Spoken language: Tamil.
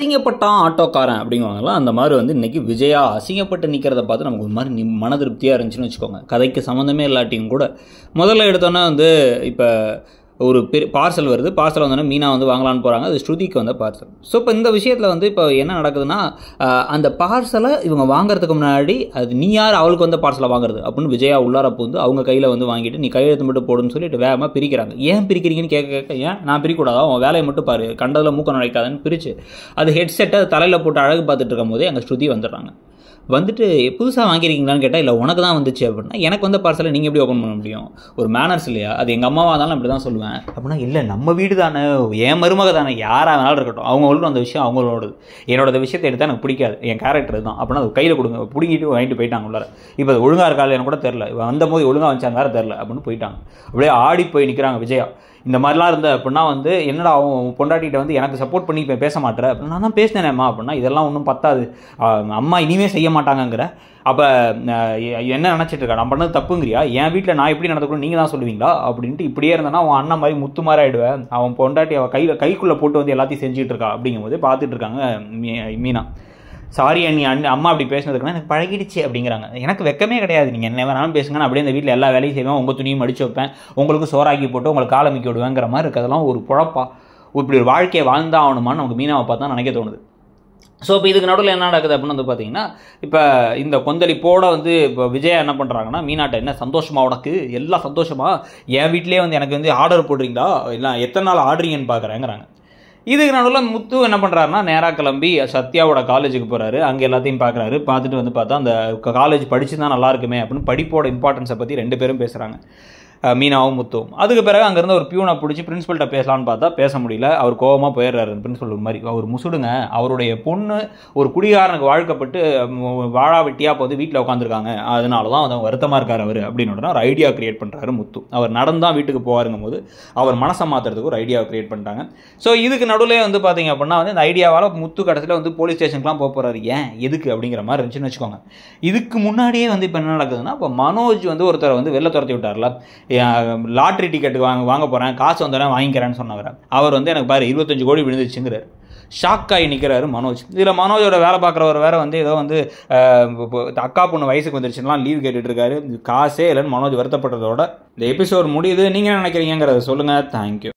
அசிங்கப்பட்டான் ஆட்டோக்காரன் அப்படிங்குவாங்களா அந்த மாதிரி வந்து இன்றைக்கி விஜயா அசிங்கப்பட்டு நிற்கிறத பார்த்து நமக்கு ஒரு மாதிரி மன திருப்தியாக இருந்துச்சுன்னு வச்சுக்கோங்க கதைக்கு சம்மந்தமே இல்லாட்டியும் கூட முதல்ல எடுத்தோன்னா வந்து இப்போ ஒரு பெரு பார்சல் வருது பார்சல் வந்தோடனே மீனா வந்து வாங்கலான்னு போகிறாங்க அது ஸ்ருதிக்கு வந்த பார்சல் ஸோ இப்போ இந்த விஷயத்தில் வந்து இப்போ என்ன நடக்குதுன்னா அந்த பார்சலை இவங்க வாங்குறதுக்கு முன்னாடி அது நீ யார் அவளுக்கு வந்த பார்சலை வாங்குறது அப்படின்னு விஜயா உள்ளார பூந்து அவங்க கையில் வந்து வாங்கிட்டு நீ கையெழுத்து மட்டும் போடுன்னு சொல்லிட்டு வேகமாக பிரிக்கிறாங்க ஏன் பிரிக்கிறீங்கன்னு கேட்க கேட்க ஏன் நான் பிரிக்கூடாதா அவன் வேலையை மட்டும் பாரு கண்டதில் மூக்க நுழைக்காதன்னு பிரித்து அது ஹெட்செட்டை தலையில் போட்டு அழகு பார்த்துட்டு இருக்கும் போதே அங்கே ஸ்ருதி வந்துடுறாங்க வந்துட்டு புதுசாக வாங்கியிருக்கீங்களான்னு கேட்டால் இல்லை உனக்கு தான் வந்துச்சு அப்படின்னா எனக்கு வந்த பார்சலை நீங்கள் எப்படி ஓப்பன் பண்ண முடியும் ஒரு மேனர்ஸ் இல்லையா அது எங்கள் அம்மாவாக இருந்தாலும் அப்படி தான் சொல்லுவேன் அப்படின்னா இல்லை நம்ம வீடு தானே என் மருமக தானே யாராக வேணாலும் இருக்கட்டும் அவங்களுக்கும் அந்த விஷயம் அவங்களோடது என்னோட விஷயத்தை எடுத்தால் எனக்கு பிடிக்காது என் கேரக்டர் தான் அப்படின்னா அது கையில் கொடுங்க பிடிங்கிட்டு வாங்கிட்டு போயிட்டாங்க உள்ளார இப்போ அது ஒழுங்காக இருக்கா எனக்கு கூட தெரில வந்த போது ஒழுங்காக வந்துச்சாங்க வேறு தெரில அப்படின்னு போயிட்டாங்க அப்படியே ஆடி போய் நிற்கிறாங்க விஜயா இந்த மாதிரிலாம் இருந்த அப்படின்னா வந்து என்னடா அவன் பொண்டாட்டிகிட்ட வந்து எனக்கு சப்போர்ட் பண்ணி பேச மாட்டேற அப்படின்னா நான் தான் பேசினேன்மா அப்படின்னா இதெல்லாம் ஒன்றும் பத்தாது அம்மா இனிமே செய்ய மாட்டாங்கங்கிற அப்போ என்ன நினச்சிட்டு இருக்கா நான் பண்ணது தப்புங்கிறியா என் வீட்டில் நான் எப்படி நடந்துக்கணும் நீங்கள் தான் சொல்லுவீங்களா அப்படின்ட்டு இப்படியே இருந்தேன்னா அவன் அண்ணன் மாதிரி முத்து மாதிரி ஆகிடுவேன் அவன் பொண்டாட்டி அவன் கையில் கைக்குள்ளே போட்டு வந்து எல்லாத்தையும் செஞ்சுட்டு இருக்கா அப்படிங்கும்போது பார்த்துட்டு இருக்காங்க மீ மீனா சாரி அண்ணி அண்ணன் அம்மா அப்படி பேசினதுக்குன்னா எனக்கு பழகிடுச்சு அப்படிங்கிறாங்க எனக்கு வெக்கமே கிடையாது நீங்கள் என்ன வேணாலும் பேசுங்க நான் அப்படியே இந்த வீட்டில் எல்லா வேலையும் செய்வேன் உங்கள் துணியும் மடிச்சு வைப்பேன் உங்களுக்கு சோறாக்கி போட்டு உங்களுக்கு காலமிக்க விடுவேங்கிற மாதிரி இருக்கிறதெல்லாம் ஒரு குழப்பா இப்படி ஒரு வாழ்க்கையை வாழ்ந்தா ஆகணுமான்னு நமக்கு மீனாவை பார்த்தா நினைக்க தோணுது ஸோ இப்போ இதுக்கு நடுவில் என்ன நடக்குது அப்படின்னு வந்து பார்த்தீங்கன்னா இப்போ இந்த கொந்தளிப்போடு வந்து இப்போ விஜயா என்ன பண்ணுறாங்கன்னா மீனாட்ட என்ன சந்தோஷமா உனக்கு எல்லாம் சந்தோஷமாக என் வீட்டிலேயே வந்து எனக்கு வந்து ஆர்டர் போடுறீங்களா இல்லை எத்தனை நாள் ஆடுறீங்கன்னு பார்க்குறேங்கிறாங்க இதுக்கு நடுவில் முத்து என்ன பண்ணுறாருன்னா நேராக கிளம்பி சத்யாவோட காலேஜுக்கு போகிறாரு அங்கே எல்லாத்தையும் பார்க்குறாரு பார்த்துட்டு வந்து பார்த்தா அந்த காலேஜ் படிச்சு தான் நல்லா இருக்குமே அப்படின்னு படிப்போட இம்பார்ட்டன்ஸை பற்றி ரெண்டு பேரும் பேசுகிறாங்க மீனாவும் முத்துவும் அதுக்கு பிறகு அங்கேருந்து ஒரு பியூனை பிடிச்சி பிரின்ஸிபல்கிட்ட பேசலான்னு பார்த்தா பேச முடியல அவர் கோபமாக போயிடுறாரு பிரின்ஸிபல் மாதிரி அவர் முசுடுங்க அவருடைய பொண்ணு ஒரு குடிகாரனுக்கு வாழ்க்கப்பட்டு வாழா வெட்டியாக போது வீட்டில் உட்காந்துருக்காங்க அதனால தான் அவங்க வருத்தமாக இருக்கார் அவர் அப்படின்னு ஒரு ஐடியா க்ரியேட் பண்ணுறாரு முத்து அவர் நடந்தான் வீட்டுக்கு போவாருங்கும் போது அவர் மனசை மாற்றுறதுக்கு ஒரு ஐடியாவை க்ரியேட் பண்ணிட்டாங்க ஸோ இதுக்கு நடுவில் வந்து பார்த்தீங்க அப்படின்னா வந்து இந்த ஐடியாவால் முத்து கடைசியில் வந்து போலீஸ் ஸ்டேஷனுக்குலாம் போக போகிறாரு ஏன் எதுக்கு அப்படிங்கிற மாதிரி இருந்துச்சுன்னு வச்சுக்கோங்க இதுக்கு முன்னாடியே வந்து இப்போ என்ன நடக்குதுன்னா இப்போ மனோஜ் வந்து ஒருத்தரை வந்து வெளில துரத்தி விட்டார்ல லாட்ரி டிக்கெட் வாங்க வாங்க போகிறேன் காசு வந்தோடனே வாங்கிக்கிறேன்னு சொன்னவர் அவர் வந்து எனக்கு பாரு இருபத்தஞ்சு கோடி விழுந்துச்சுங்கிறார் ஷாக் ஆகி நிற்கிறாரு மனோஜ் இதில் மனோஜோட வேலை பார்க்குறவர் வேறு வந்து ஏதோ வந்து அக்கா பொண்ணு வயசுக்கு வந்துருச்சுலாம் லீவ் கேட்டுட்ருக்காரு காசே இல்லைன்னு மனோஜ் வருத்தப்பட்டதோட இந்த எபிசோட் முடியுது நீங்கள் என்ன நினைக்கிறீங்கிறத சொல்லுங்கள் தேங்க்யூ